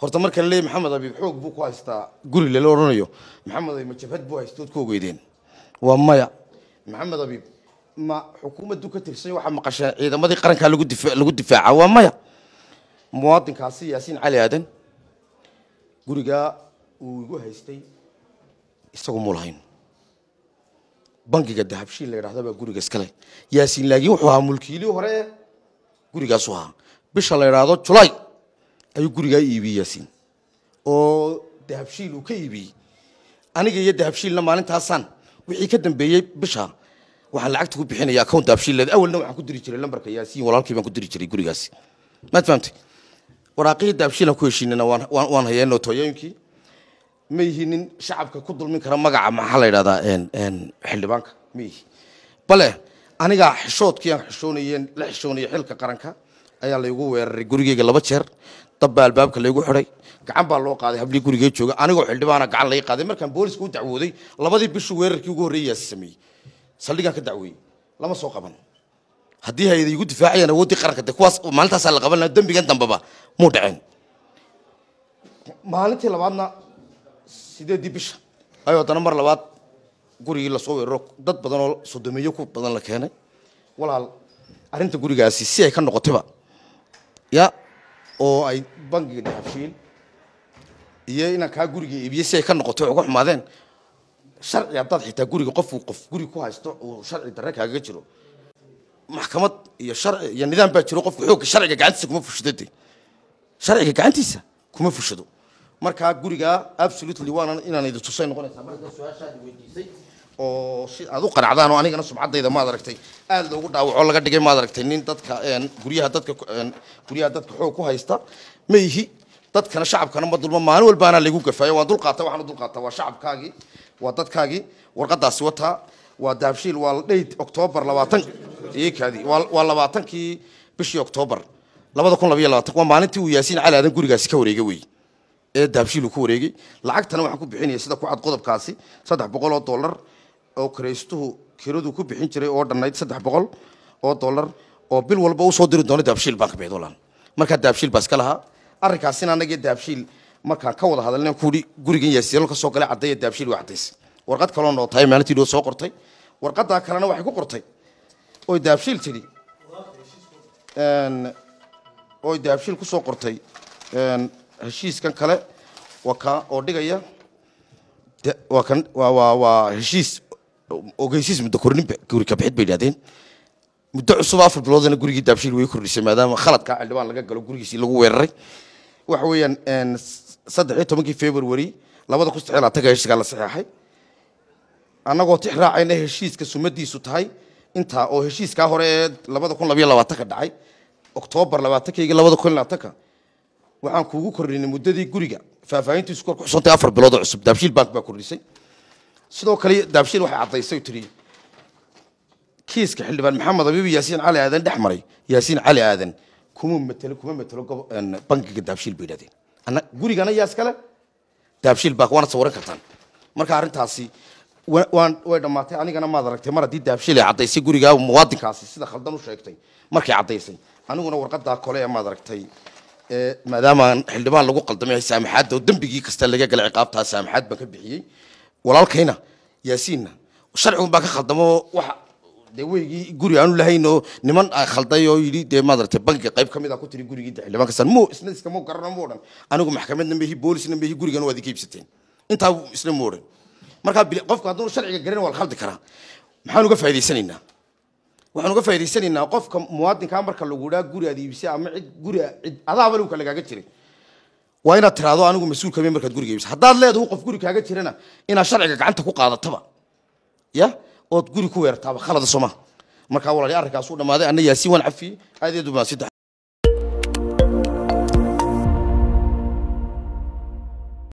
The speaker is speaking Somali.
horta marka la maxamed abi xoog buu ku haystaa guri lala odhanayo maxamed abi ma jabhad buu haystood ku ogeydeen waa maya maxamed abiib ma xukuumaddu ka tirsan waxaa maqasheen ciidamadii qarankaa lagu difaaca waa maya muwaadinkaasi yaasiin cali aadan gurigaa uu igu haystay isagu mu bangiga dahabshiin la yidhahda baa guriga iskale yaasiin laakiin wuxuu ahaa mulkiilii hore gurigaasu ahaa bisha la yidhaahdo julaay ayuu gurigaa iibiyey yaasiin oo dahabshiil uu ka iibiyey aniga iyo dahabshiilna maalintaasaan wixii ka dambeeyey bisha waxaan lacagta ku bixinaya account dahabshiilleed awalna waxaan ku diri jiray lambarka yaasiin walaalkii baan ku diri jiray gurigaasi maad fahamtay waraaqihii dahabshiilaan ku heshiinana waan hayeenoo tooyooyinkii ma yihinin shacabka ku dulmin kara magaca maxaa la yidhahdaa xildhibaanka ma bale anigaa xishoodkii aan xishoonayeen la xishoonaya xilka qaranka ayaa laygu weeraray gurigeyga laba jeer dab baa albaabka laygu xidhay gacan baa loo qaaday habdhii gurigee jooga anigoo xildhibaana gacan lay qaaday markaan booliska u dacwooday labadii bishii weerarkii ugu horreeyaa sameeyey saldhigaan ka dacweeyey lama soo qaban haddii hay-ada igu difaacayaan awooddii qaranka de kuwaas maalintaasaa la qaban lahaa dembigan dambeba dhaceen maalintii labaadna sideeddii bisha ayuu haddana mar labaad gurigii lasoo weeraro dad badan oo sodomeeyo ku badan la keenay walaal arrinta gurigaasi si ay ka noqotayba ya oo ay bangiga dhexabshiin iyo inaan kaa guriga iibiye si ay ka noqoto uga xumaadeen sharci haddaad xitaa guriga qofku qof guri ku haysto uu sharci dare kaaga jiro maxkamad iyo sharci iyo nidaam baa jiro qofku xoogga sharciga gacantiisa kuma fushado sharciga gacantiisa kuma fushado markaa gurigaa absolutely waana inaan idin tusay noqonaysaa marka su-aashaad weydiisay oo aad u qanacdaan oo anigana sumcaddayda maad aragtay aad loogu dhaawacoo laga dhigay maad aragtay nin dadka guryaha dadka guryaha dadka xoog ku haysta ma dadkana shacabkana ma dulma maalin walba laygu gafaayo waan dulqaata waxaan u dulqaata waa shacabkaagii waa dadkaagii warqadaasi wataa waa dahabshiil waa dheyd octoobar labaatan iykaadii waa labaatankii bishii octoobar labada kun labaiyo labaatan waa maalintii uu yaasiin cali aadan gurigaasi ka wareegay wey ee dahabshiil uu ku wareegay lacagtana waxaan ku bixinaya sida ku cad qodobkaasi saddex boqol oo dollar oo kiraystuhu kiradu ku bixin jiray oo dhannayd saddex boqol oo dollar oo bil walba usoo diri doono daabshiil baan qabeed markaa daabshiil baa iska lahaa arrinkaasina anagii daabshiil markaan ka wada hadalna kuui gurigan yaasiilo kasoo galay caddeeya daabshiil waa caddays warqad kaloo noo maalintii noo soo qortay warqaddaa kalena waxay ku qortay oy daabshiil tidhi oy daabshiil kusoo qortay heshiiskan kale waa kaa oo dhigaya waa kan waa waa waa heshiis ogeysiis muddo korninba guri kabixid bay idhahdeen muddo cusub afar biloodna gurigii daabshiil way kordhisay maadaama khaladkaa xildhibaan laga galo gurigiisii lagu weeraray waxa weeyaan saddexiyo tobankii february labada kun saddex labatanka heshiiskaa la saxeexay annagoo tix heshiiska sumadiisu tahay intaa oo heshiiskaa hore ee labada kun labayo labaatanka dhacay oktoobar labaatankaigi labada kun labaatanka waxaan kuugu kordhinay muddadii guriga faahfaahintiisu kor ku xusantay afar biloodoo cusub daabshiil bank baa kordhisay sidoo kale daabshiil waxay caddaysay tiri kiiska xildhibaan maxamed abiib yaasiin cali aadan dhex maray yaasiin cali aadan kuma matelo kuma matelo bangiga daabshiil bay yidhahdeen ana gurigana yaa iskale daabshiil baa waana sawiran kartaan marka arrintaasi waan way dhammaatay anigana maad aragtay mar haddii daabshiil ay caddaysay gurigaa muwaadinkaasi sida khaldan u sheegtay markay caddaysay aniguna warqadaa kole ee maad aragtay maadaama xildhibaan lagu qaldamay saamaxaadda oo dembigii kasta laga galay ciqaabtaa saamaxaad baan ka bixiyey walaalkayna yaasiinna sharcigun baa ka khaldamo waxa dee weygii guri aanu lahaynoo niman khalday oo yidhi dee maadarate bankiga qayb ka mid a ku tiri gurigii dee xildhibaan kasaan muu isna iskama garana mu odhan anigu maxkamadna mehi boolisna mehi gurigana waad igeybsateen intaa isna mu odhan markaa qofku hadduunu sharciga garan waa la khaldi karaa maxaan uga faa'idaysanaynaa waxaan uga faa'idaysanaynaa qofka muwaadinkaa marka lagu idhaa guri aad iibisay ama cid guri adaa lagu kalagaaga jiray waa inaad tiraado anigu mas-uulkami markaad guriga iibisa haddaad leedahu qof guri kaaga jirana inaad sharciga gacanta ku qaadataba ya ood guri ku weerartaaba khalada soomaa markaa walaali arrinkaasuu dhammaaday anna yaasiin waan cafiyey aadeedu baa